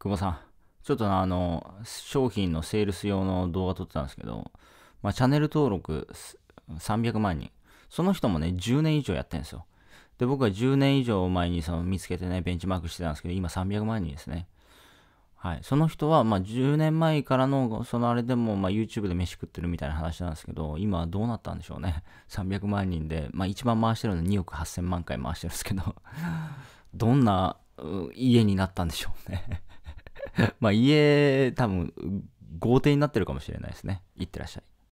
久保さん、ちょっとあの、商品のセールス用の動画撮ってたんですけど、まあ、チャンネル登録300万人。その人もね、10年以上やってるんですよ。で、僕は10年以上前にその見つけてね、ベンチマークしてたんですけど、今300万人ですね。はい。その人は、まあ、10年前からの、そのあれでも、まあ、YouTube で飯食ってるみたいな話なんですけど、今はどうなったんでしょうね。300 万人で、まあ、一番回してるのは2億8000万回回してるんですけど、どんな家になったんでしょうね まあ家、多分、豪邸になってるかもしれないですね。いってらっしゃい。